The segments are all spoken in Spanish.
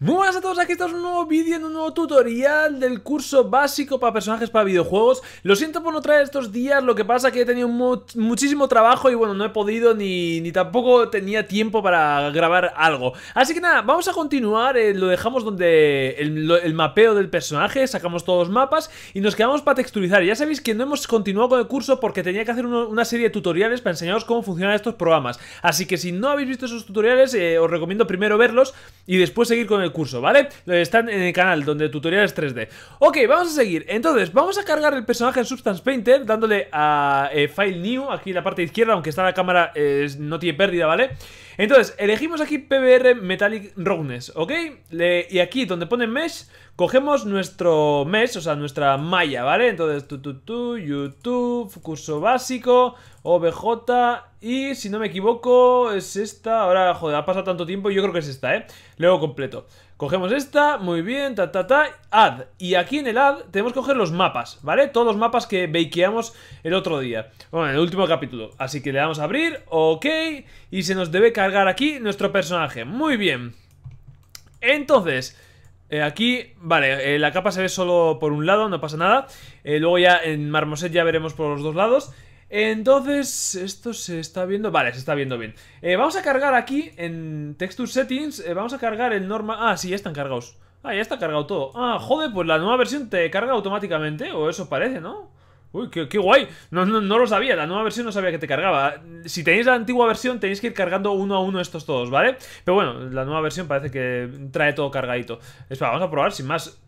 Muy buenas a todos, aquí estamos en un nuevo vídeo, en un nuevo tutorial del curso básico para personajes para videojuegos Lo siento por no traer estos días, lo que pasa es que he tenido muchísimo trabajo y bueno, no he podido ni, tampoco tenía tiempo para grabar algo Así que nada, vamos a continuar, eh, lo dejamos donde el, mapeo del personaje, sacamos todos los mapas y nos quedamos para texturizar Ya sabéis que no hemos continuado con el curso porque tenía que hacer una serie de tutoriales para enseñaros cómo funcionan estos programas Así que si no habéis visto esos tutoriales, eh, os recomiendo primero verlos y después seguir con el curso, ¿vale? Eh, están en el canal donde tutoriales 3D. Ok, vamos a seguir. Entonces, vamos a cargar el personaje en Substance Painter dándole a eh, File New, aquí en la parte izquierda, aunque está la cámara, eh, no tiene pérdida, ¿vale? vale entonces, elegimos aquí PBR Metallic Roughness, ¿ok? y aquí donde pone Mesh, cogemos nuestro Mesh, o sea, nuestra malla, ¿vale? Entonces, tu, tu, tu, YouTube, curso básico, OBJ y, si no me equivoco, es esta. Ahora, joder, ha pasado tanto tiempo, yo creo que es esta, ¿eh? Luego completo. Cogemos esta, muy bien, ta ta ta, add. Y aquí en el add tenemos que coger los mapas, ¿vale? Todos los mapas que bakeamos el otro día, bueno, en el último capítulo. Así que le damos a abrir, ok, y se nos debe cargar aquí nuestro personaje. Muy bien. Entonces, eh, aquí, vale, eh, la capa se ve solo por un lado, no pasa nada. Eh, luego ya en Marmoset ya veremos por los dos lados. Entonces, esto se está viendo... Vale, se está viendo bien. Eh, vamos a cargar aquí, en Texture Settings, eh, vamos a cargar el normal... Ah, sí, ya están cargados. Ah, ya está cargado todo. Ah, joder, pues la nueva versión te carga automáticamente, o eso parece, ¿no? Uy, qué, guay. No, no, lo sabía, la nueva versión no sabía que te cargaba. Si tenéis la antigua versión, tenéis que ir cargando uno a uno estos todos, ¿vale? Pero bueno, la nueva versión parece que trae todo cargadito. Espera, vamos a probar sin más.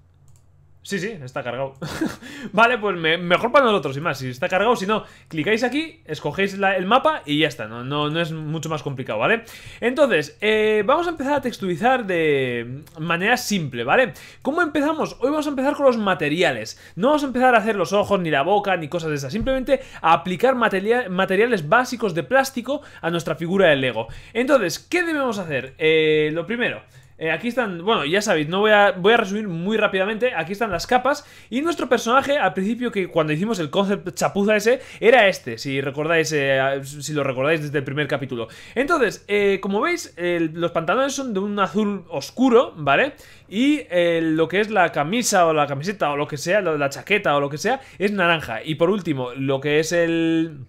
Sí, sí, está cargado. vale, pues mejor para nosotros y más. Si está cargado, si no, clicáis aquí, escogéis el mapa y ya está. No, es mucho más complicado, ¿vale? Entonces, eh, vamos a empezar a texturizar de manera simple, ¿vale? ¿Cómo empezamos? Hoy vamos a empezar con los materiales. No vamos a empezar a hacer los ojos, ni la boca, ni cosas de esas. Simplemente a aplicar materiales básicos de plástico a nuestra figura de Lego. Entonces, ¿qué debemos hacer? Eh, lo primero... Eh, aquí están, bueno, ya sabéis, no voy a, voy a resumir muy rápidamente. Aquí están las capas. Y nuestro personaje, al principio, que cuando hicimos el concept chapuza ese, era este, si recordáis, eh, si lo recordáis desde el primer capítulo. Entonces, eh, como veis, los pantalones son de un azul oscuro, ¿vale? Y lo que es la camisa o la camiseta o lo que sea, la chaqueta o lo que sea, es naranja. Y por último, lo que es el...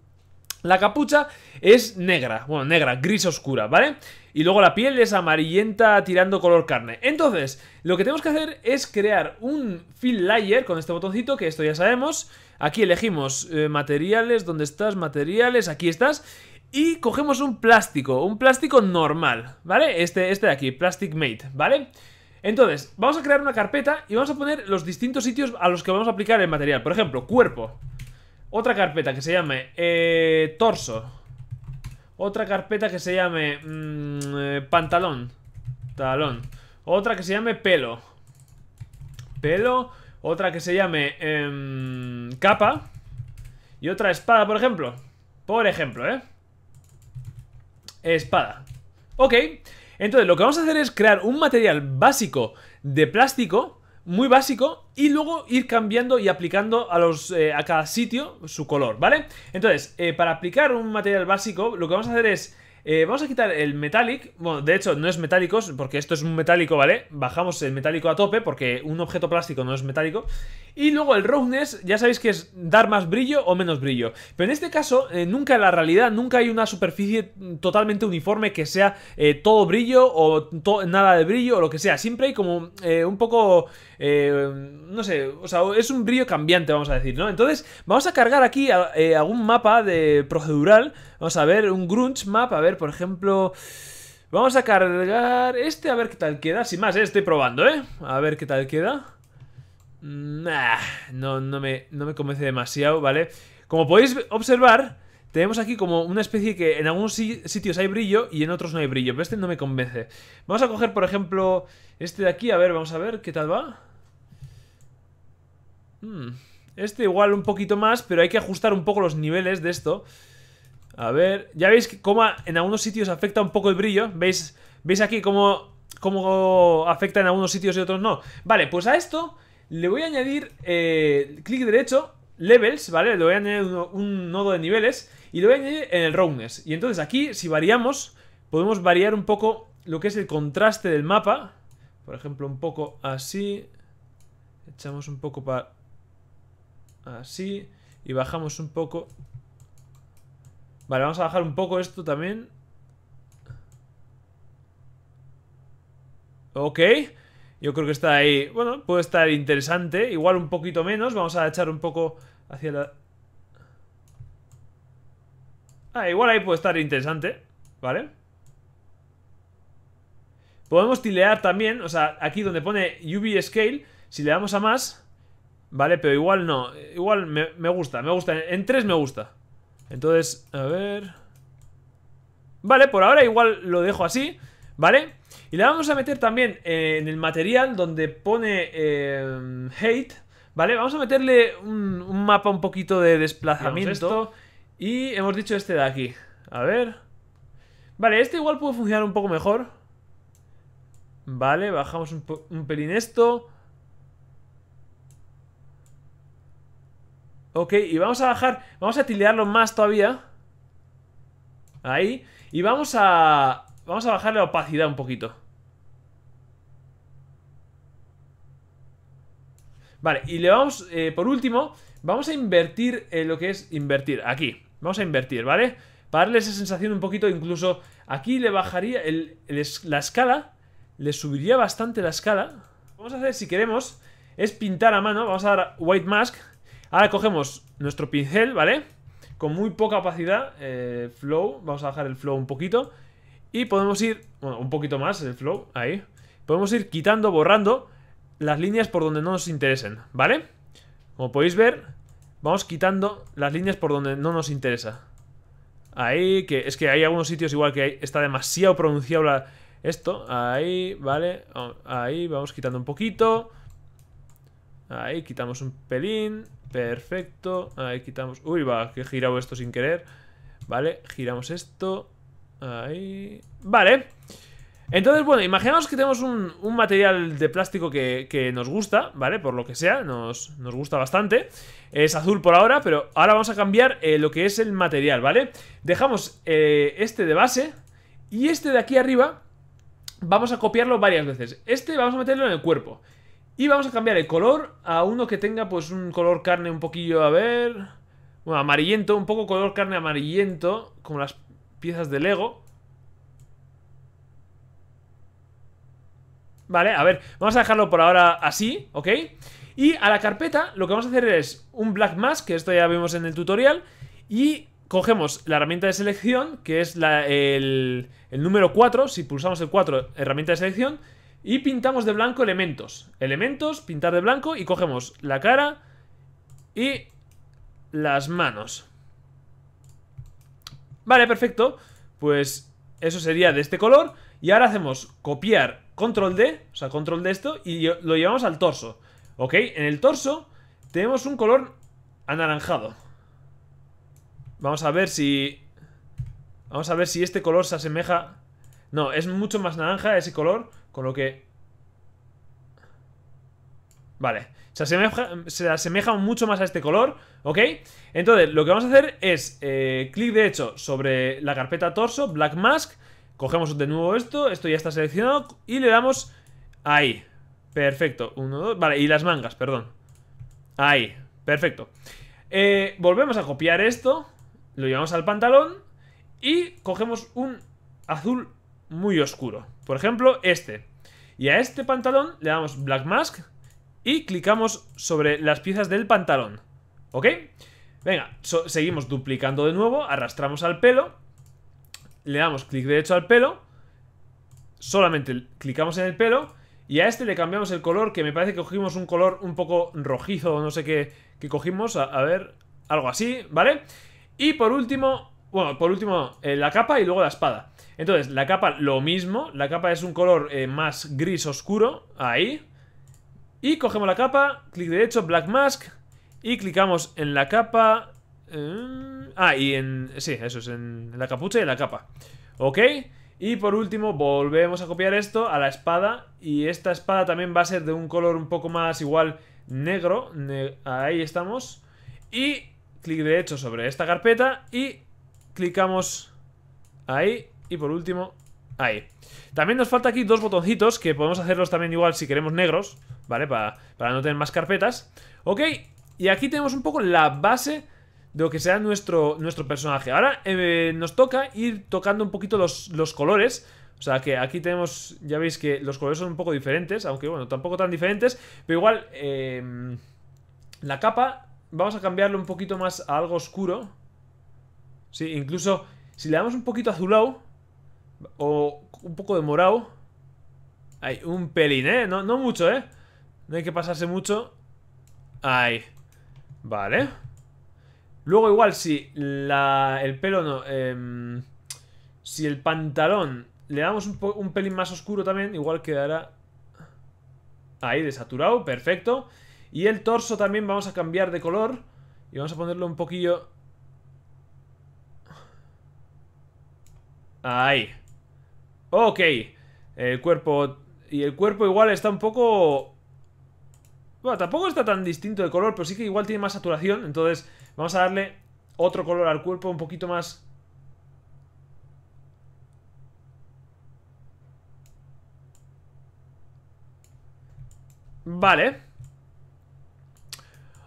La capucha es negra, bueno, negra, gris oscura, ¿vale? y luego la piel es amarillenta tirando color carne. Entonces, lo que tenemos que hacer es crear un fill layer con este botoncito, que esto ya sabemos. Aquí elegimos eh, materiales, ¿dónde estás? Materiales, aquí estás. Y cogemos un plástico, un plástico normal, ¿vale? Este, este de aquí, Plastic made ¿vale? Entonces, vamos a crear una carpeta y vamos a poner los distintos sitios a los que vamos a aplicar el material. Por ejemplo, cuerpo. Otra carpeta que se llame eh, torso. Otra carpeta que se llame mm, eh, pantalón. Talón. Otra que se llame pelo. Pelo. Otra que se llame em, capa. Y otra espada, por ejemplo. Por ejemplo, ¿eh? Espada. Ok. Entonces, lo que vamos a hacer es crear un material básico de plástico muy básico y luego ir cambiando y aplicando a, los, eh, a cada sitio su color, ¿vale? Entonces, eh, para aplicar un material básico, lo que vamos a hacer es eh, vamos a quitar el metallic. Bueno, de hecho, no es metálicos, porque esto es un metálico, ¿vale? Bajamos el metálico a tope, porque un objeto plástico no es metálico. Y luego el roughness, ya sabéis que es dar más brillo o menos brillo. Pero en este caso, eh, nunca en la realidad, nunca hay una superficie totalmente uniforme que sea eh, todo brillo o nada de brillo o lo que sea. Siempre hay como un poco... no sé, o sea, es un brillo cambiante, vamos a decir, ¿no? Entonces, vamos a cargar aquí a, algún mapa de procedural Vamos a ver, un grunge map. A ver, por ejemplo... Vamos a cargar este a ver qué tal queda. Sin más, ¿eh? estoy probando, ¿eh? A ver qué tal queda. Nah, mm, no, no, me, no me convence demasiado, ¿vale? Como podéis observar, tenemos aquí como una especie que en algunos sitios hay brillo y en otros no hay brillo, pero este no me convence. Vamos a coger, por ejemplo, este de aquí, a ver, vamos a ver qué tal va. Mm, este igual un poquito más, pero hay que ajustar un poco los niveles de esto. A ver, ya veis cómo en algunos sitios afecta un poco el brillo. ¿Veis, ¿Veis aquí cómo, cómo afecta en algunos sitios y otros no? Vale, pues a esto le voy a añadir eh, clic derecho, levels, ¿vale? Le voy a añadir un, nodo de niveles y le voy a añadir en el roundness. Y entonces aquí, si variamos, podemos variar un poco lo que es el contraste del mapa. Por ejemplo, un poco así. Echamos un poco para... Así. Y bajamos un poco Vale, vamos a bajar un poco esto también. Ok. Yo creo que está ahí... Bueno, puede estar interesante. Igual un poquito menos. Vamos a echar un poco hacia la... Ah, igual ahí puede estar interesante. Vale. Podemos tilear también. O sea, aquí donde pone UV Scale, si le damos a más... Vale, pero igual no. Igual me, me gusta, me gusta. En 3 me gusta. Entonces, a ver... Vale, por ahora igual lo dejo así, ¿vale? Y le vamos a meter también eh, en el material donde pone eh, Hate, ¿vale? Vamos a meterle un, mapa un poquito de desplazamiento. y hemos dicho este de aquí. A ver... Vale, este igual puede funcionar un poco mejor. Vale, bajamos un, un pelín esto. Ok, y vamos a bajar, vamos a tilearlo más todavía. Ahí. Y vamos a... Vamos a bajar la opacidad un poquito. Vale, y le vamos, eh, por último, vamos a invertir eh, lo que es invertir. Aquí, vamos a invertir, ¿vale? Para darle esa sensación un poquito, incluso aquí le bajaría la escala, le subiría bastante la escala. Vamos a hacer, si queremos, es pintar a mano, vamos a dar white mask Ahora cogemos nuestro pincel, ¿vale? Con muy poca opacidad, eh, flow, vamos a bajar el flow un poquito. Y podemos ir, bueno, un poquito más el flow, ahí. Podemos ir quitando, borrando las líneas por donde no nos interesen, ¿vale? Como podéis ver, vamos quitando las líneas por donde no nos interesa. Ahí, que es que hay algunos sitios igual que está demasiado pronunciado esto. Ahí, vale, ahí, vamos quitando un poquito. Ahí quitamos un pelín. Perfecto. Ahí quitamos... Uy, va, que he girado esto sin querer. Vale, giramos esto. Ahí... Vale. Entonces, bueno, imaginamos que tenemos un, material de plástico que, nos gusta, ¿vale? Por lo que sea, nos, gusta bastante. Es azul por ahora, pero ahora vamos a cambiar eh, lo que es el material, ¿vale? Dejamos eh, este de base y este de aquí arriba vamos a copiarlo varias veces. Este vamos a meterlo en el cuerpo. Y vamos a cambiar el color a uno que tenga pues un color carne un poquillo, a ver... Bueno, amarillento, un poco color carne amarillento, como las piezas de Lego. Vale, a ver, vamos a dejarlo por ahora así, ¿ok? Y a la carpeta lo que vamos a hacer es un black mask, que esto ya vimos en el tutorial, y cogemos la herramienta de selección, que es el, el número 4, si pulsamos el 4, herramienta de selección, y pintamos de blanco elementos. Elementos, pintar de blanco y cogemos la cara y las manos. Vale, perfecto. Pues eso sería de este color. Y ahora hacemos copiar control D, o sea, control de esto, y lo llevamos al torso. ¿Ok? En el torso tenemos un color anaranjado. Vamos a ver si... Vamos a ver si este color se asemeja... No, es mucho más naranja ese color con lo que... Vale, se asemeja, se mucho más a este color, ¿ok? Entonces, lo que vamos a hacer es eh, Clic clic hecho sobre la carpeta torso, Black Mask, cogemos de nuevo esto, esto ya está seleccionado y le damos ahí, perfecto, uno, vale, y las mangas, perdón, ahí, perfecto. Eh, volvemos a copiar esto, lo llevamos al pantalón y cogemos un azul muy oscuro. Por ejemplo, este. Y a este pantalón le damos Black Mask y clicamos sobre las piezas del pantalón. ¿Ok? Venga, seguimos duplicando de nuevo, arrastramos al pelo, le damos clic derecho al pelo, solamente clicamos en el pelo y a este le cambiamos el color, que me parece que cogimos un color un poco rojizo, no sé qué, cogimos, a ver, algo así, ¿vale? Y por último, bueno, por último, eh, la capa y luego la espada. Entonces, la capa lo mismo. La capa es un color eh, más gris oscuro. Ahí. Y cogemos la capa, clic derecho, Black Mask. Y clicamos en la capa... Eh, ah, y en... Sí, eso es, en la capucha y en la capa. ¿Ok? Y por último, volvemos a copiar esto a la espada. Y esta espada también va a ser de un color un poco más igual negro. ahí estamos. Y clic derecho sobre esta carpeta y Clicamos ahí. Y por último, ahí. También nos falta aquí dos botoncitos que podemos hacerlos también igual si queremos negros, ¿vale? Para, no tener más carpetas. Ok, y aquí tenemos un poco la base de lo que sea nuestro, nuestro personaje. Ahora eh, nos toca ir tocando un poquito los, colores. O sea que aquí tenemos, ya veis que los colores son un poco diferentes, aunque bueno, tampoco tan diferentes. Pero igual, eh, la capa vamos a cambiarlo un poquito más a algo oscuro. Sí, incluso si le damos un poquito azulado o un poco de morado. Hay un pelín, ¿eh? No, mucho, ¿eh? No hay que pasarse mucho. Ahí. Vale. Luego igual si el pelo no... Em, si el pantalón le damos un, un, pelín más oscuro también, igual quedará... Ahí, desaturado, perfecto. Y el torso también vamos a cambiar de color. Y vamos a ponerlo un poquillo Ahí. Ok. El cuerpo... Y el cuerpo igual está un poco... Bueno, tampoco está tan distinto de color, pero sí que igual tiene más saturación. Entonces vamos a darle otro color al cuerpo, un poquito más... Vale.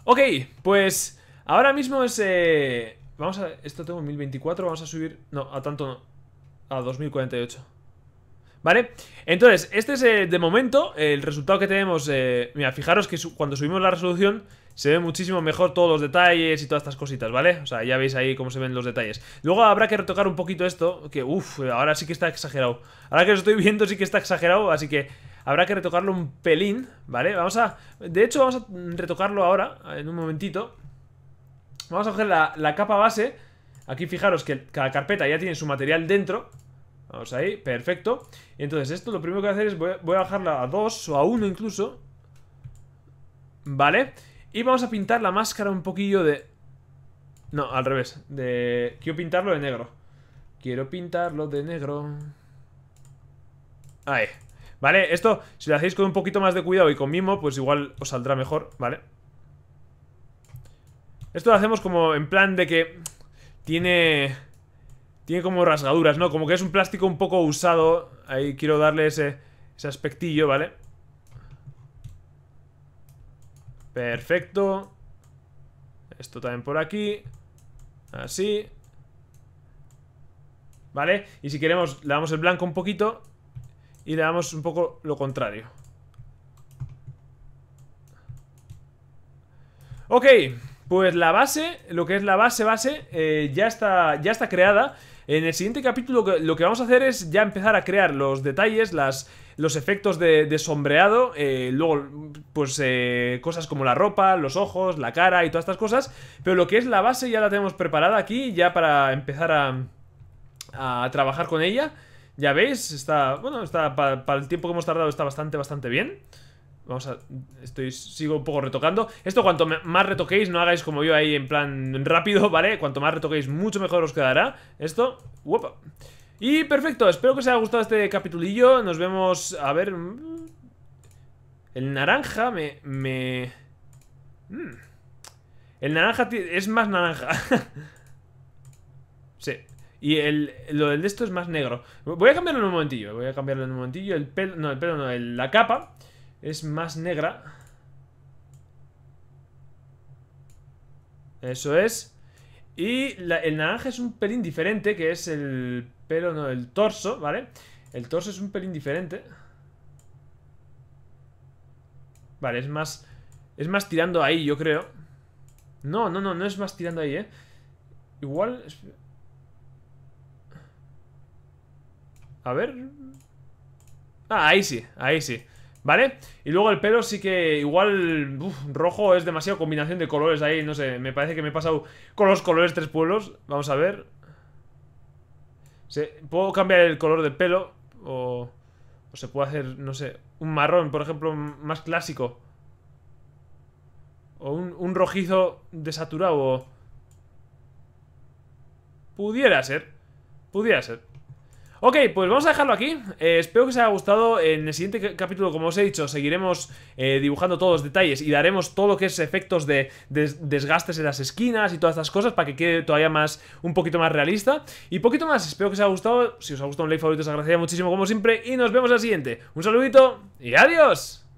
Ok, pues ahora mismo es... Eh, vamos a... Esto tengo 1024, vamos a subir... No, a tanto no. A 2048. ¿Vale? Entonces, este es eh, de momento el resultado que tenemos. Eh, mira, fijaros que cuando subimos la resolución se ve muchísimo mejor todos los detalles y todas estas cositas, ¿vale? O sea, ya veis ahí cómo se ven los detalles. Luego habrá que retocar un poquito esto, que uff, ahora sí que está exagerado. Ahora que lo estoy viendo sí que está exagerado, así que habrá que retocarlo un pelín, ¿vale? Vamos a... De hecho, vamos a retocarlo ahora, en un momentito. Vamos a coger la, la capa base... Aquí fijaros que cada carpeta ya tiene su material dentro Vamos ahí, perfecto entonces esto lo primero que voy a hacer es voy a, bajarla a 2 o a 1 incluso Vale Y vamos a pintar la máscara un poquillo de... No, al revés de Quiero pintarlo de negro Quiero pintarlo de negro Ahí Vale, esto, si lo hacéis con un poquito más de cuidado y con mimo, pues igual os saldrá mejor, ¿vale? Esto lo hacemos como en plan de que tiene... Tiene como rasgaduras, ¿no? Como que es un plástico un poco usado. Ahí quiero darle ese, aspectillo, ¿vale? Perfecto. Esto también por aquí. Así. ¿Vale? Y si queremos, le damos el blanco un poquito. Y le damos un poco lo contrario. Ok. Pues la base, lo que es la base base, eh, ya, está, ya está creada. En el siguiente capítulo lo que vamos a hacer es ya empezar a crear los detalles, las, los efectos de, sombreado, eh, luego pues eh, cosas como la ropa, los ojos, la cara y todas estas cosas, pero lo que es la base ya la tenemos preparada aquí ya para empezar a, trabajar con ella. Ya veis, está, bueno, está para el tiempo que hemos tardado está bastante, bastante bien. Vamos a... Estoy... Sigo un poco retocando Esto cuanto más retoquéis No hagáis como yo ahí en plan rápido, ¿vale? Cuanto más retoquéis Mucho mejor os quedará Esto Uopa. Y perfecto Espero que os haya gustado este capitulillo Nos vemos... A ver... Mm. El naranja me... me... Mm. El naranja es más naranja Sí y el, lo del de esto es más negro Voy a cambiarlo en un momentillo Voy a cambiarlo en un momentillo El pelo, no, el pelo no La capa es más negra. Eso es. Y el naranja es un pelín diferente, que es el pelo, no, el torso, ¿vale? El torso es un pelín diferente. Vale, es más... Es más tirando ahí, yo creo. No, no, no, no es más tirando ahí, ¿eh? Igual... A ver... Ah, ahí sí, ahí sí. ¿Vale? Y luego el pelo sí que igual rojo es demasiado combinación de colores ahí, no sé, me parece que me he pasado con los colores tres pueblos. Vamos a ver. ¿Puedo cambiar el color del pelo? O, se puede hacer, no sé, un marrón, por ejemplo, más clásico. O un, rojizo desaturado. Pudiera ser. Pudiera ser. Ok, pues vamos a dejarlo aquí. Eh, espero que os haya gustado. En el siguiente capítulo, como os he dicho, seguiremos eh, dibujando todos los detalles y daremos todo lo que es efectos de, desgastes en las esquinas y todas estas cosas para que quede todavía más un poquito más realista. Y poquito más, espero que os haya gustado. Si os ha gustado un like favorito, os agradecería muchísimo como siempre. Y nos vemos el siguiente. Un saludito y adiós.